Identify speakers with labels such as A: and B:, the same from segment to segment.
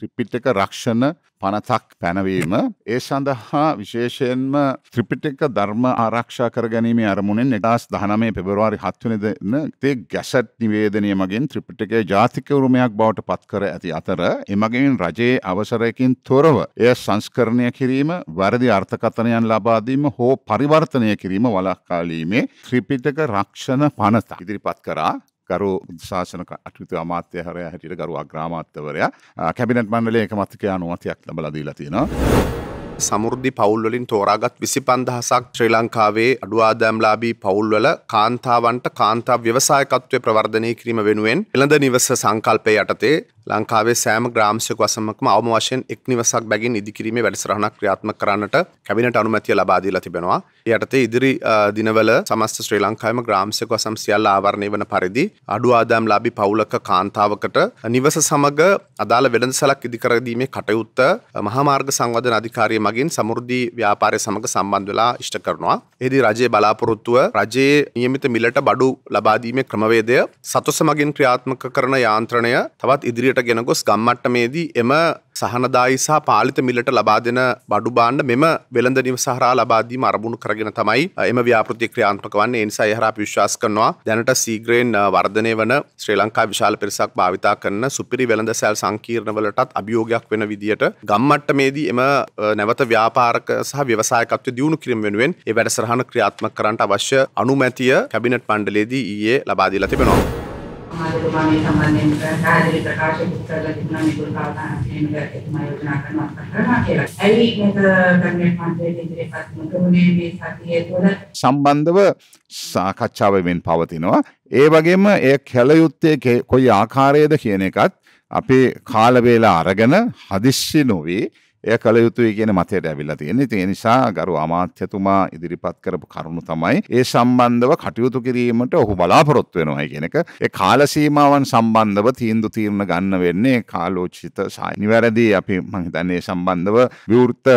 A: ත්‍රිපිටක රක්ෂණ පනතක් පැනවීම. ඒ සඳහා විශේෂයෙන්ම ත්‍රිපිටක ධර්ම ආරක්ෂා කර ගැනීම අරමුණෙන් නිදස් දහනමේ පෙබරවාරි හත්වනි දෙන්න තේ ගැසට් නිවේදනය මගින් ත්‍රිපිටකේ ජාතික උරුමයක් බවට පත්කර ඇති අතර එමගින් රජයේ අවසරයකින් තොරව එය සංස්කරණය කිරීම වැරදි අර්ථකථනයන් ලබාදීම හෝ පරිවර්තනය කිරීම වලක්කාලීමේ ත්‍රිපිටක රක්ෂණ පනත ඉදිරිපත් කරා ගරු ශාසන අටුතු අමාත්‍යහරය හැටියට ගරු අග්‍රාමාත්‍යවරයා කැබිනට මණ්ඩලේ එකමත්තික අනුවතියක් ලබලදීලා තියෙනවා. සමුෘද්ධි පවුල්වලින් තෝරාගත්
B: විසි පන්දහසක් ශ්‍රී ලංකාවේ අඩුවාදෑම්ලාබී පවුල්වල කාන්තාවන්ට කාන්තා ව්‍යවසායකත්වය ප්‍රවර්ධනය කිරීම වෙනුවෙන් එළඳ නිවස සංකල්පය යටතේ ලංකාවේ සෑම ග්‍රාම්ශයක වසමකම අවම වශයෙන් එක් නිවසක් බැගින් ඉදිකිරීමේ වැඩසටහනක් ක්‍රියාත්මක කරන්නට කැබිනට අනුමැතිය ලබා දීලා තිබෙනවා. යටතේ ඉදිරි දිනවල සමස්ත ශ්‍රී ලංකාවේම ග්‍රාම්ශයක වසම් සියල්ල ආවරණය වන පරිදි අඩු ආදායම් ලාභී පවුලක කාන්තාවකට නිවස සමග අදාළ වෙළඳසැලක් ඉදිකර දීමේ කටයුත්ත මහා මාර්ග සංවර්ධන අධිකාරිය මගින් සමෘද්ධි ව්‍යාපාරය සමග සම්බන්ධ වෙලා ඉෂ්ට කරනවා. එෙහිදී රජයේ බලාපොරොත්තුව රජයේ නියමිත මිලට බඩු ලබා දීමේ ක්‍රමවේදය සතොස මගින් ක්‍රියාත්මක කරන යාන්ත්‍රණය තවත් ඉදිරි ඉදිරියට ගෙනගොස් ගම්මට්ටමේදී එම සහනදායි සහ පාලිත මිලට ලබා දෙන බඩු බාණ්ඩ මෙම වෙළඳනීම සහරා ලබාදීම අරමුණු කරගෙන තමයි එම ව්‍යාපෘති ක්‍රියාත්මක වන්නේ එනිසා එහර අපි විශ්වාස කරනවා දැනට සීග්‍රයෙන් වර්ධනය වන ශ්‍රී ලංකා විශාල පිරිසක් භාවිතා කරන සුපිරි වෙළඳ සැල් සංකීර්ණවලටත් අභියෝගයක් වෙන විදියට ගම්මට්ටමේදී එම නැවත ව්‍යාපාරක සහ ව්‍යවසායකත්වය දියුණු කිරීම වෙනුවෙන් ඒ වැඩසටහන ක්‍රියාත්මක කරන්නට අවශ්‍ය අනුමැතිය කැබිනට් මණ්ඩලයේදී ඊයේ ලබා දීලා තිබෙනවා
A: එතුමා මේ සම්බන්ධයෙන් කාර්යයේ ප්‍රකාශ කරලා තිබුණා මේක කාරණා කියන එක එතුමා යෝජනා කරනවා කරනවා කියලා. ඇයි මේක ගන්නේ මන්ත්‍රයේ ඉදිරිපත් මුතුනේ මේ සතියේ තුළ සම්බන්ධව සාකච්ඡාවෙන් පවතිනවා. ඒ වගේම ඒ කැල යුත්තේ කොයි ආකාරයේද කියන එකත් අපේ කාලවේලා අරගෙන හදිස්සි නොවේ එය කළ යුතුයි කියන මතයට ඇවිල්ලා තියෙන. ඉතින් ඒ නිසා ගරු අමාත්‍යතුමා ඉදිරිපත් කරපු කරුණු තමයි ඒ සම්බන්ධව කටයුතු කිරීමට ඔහු බලාපොරොත්තු වෙනවා කියන එක. ඒ කාල සීමාවන් සම්බන්ධව තීන්දුව තීරණ ගන්න වෙන්නේ කාලෝචිත නිවැරදි අපි මම හිතන්නේ සම්බන්ධව විවෘත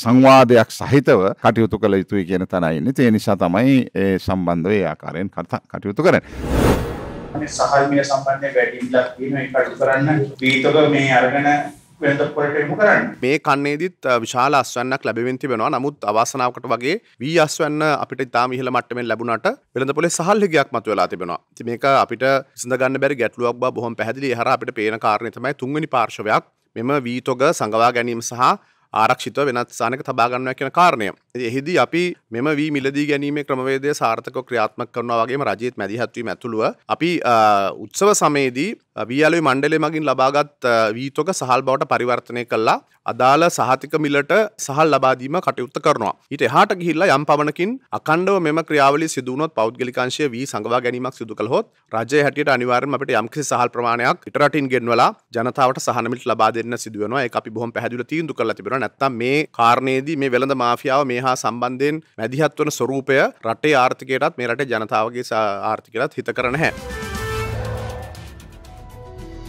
A: සංවාදයක් සහිතව කටයුතු කළ යුතුයි කියන තැනයි ඉන්නේ. ඒ නිසා තමයි ඒ සම්බන්ධව ඒ ආකාරයෙන් කටයුතු කරන්නේ.
B: සහල්මිය සම්බන්ධයෙන් වැඩි ඉලක්ක වෙන කටයුතු කරන්න පීතක මේ අරගෙන මේ කන්නේෙදිත් විශාල අස්වන්නක් ලැබෙන් තිබෙනවා නමුත් අවාසනාවකට වගේ වී අස්වන්න අපිට ඉතා මිහල මට්ටමෙන් ලැබුණට වෙළඳ පොලේ සහල්ලිගයක් මතු වෙලා තිබෙනවා ති මේක අපිට සිදගන්න බැරි ගැටලුවක් බොහොම පැදිලි හර අපිට පේන කාරණතමයි තුන්ගනි පාර්ශවයක් මෙම වීතොග සඟවා ගැනීම සහ ආරක්ෂිත වෙනත් සානක තබාගන්නවා කියන කාරණය. එහිදී අපි මෙම වී මිලදී ගැනීම ක්‍රමවේදය සාර්ථක ක්‍රියාත්මක කරනවා වගේ රජයත් මැදිහත්වීම ඇතුළුව අපි උත්සව සමයේදී වියලුයි මණ්ඩලේ මගින් ලබාගත් වීතෝක සහල් බවට පරිවර්තනය කළා අදාළ සහතික මිලට සහල් ලබාදීම කටයුත්ත කරනවා. ඊට එහාට ගිහිල්ලා යම් පමණකින් අඛණ්ඩව මෙම ක්‍රියාවලිය සිදු වුණොත් පෞද්ගලිකාංශය වී සංගවා ගැනීමක් සිදු කළහොත් රජය හැටියට අනිවාර්යයෙන්ම අපිට යම්කිසි සහල් ප්‍රමාණයක් පිට රටින් ගෙන්වලා ජනතාවට සහන මිලට ලබා දෙන්න සිදු වෙනවා. ඒක අපි බොහොම පැහැදිලිව තීන්දුව කරලා තිබෙනවා. නැත්තම් මේ කාරණේදී මේ වෙළඳ මාෆියාව මේ හා සම්බන්ධයෙන් මැදිහත් වන ස්වරූපය රටේ ආර්ථිකයටත් මේ රටේ ජනතාවගේ ආර්ථිකයටත් හිතකර නැහැ.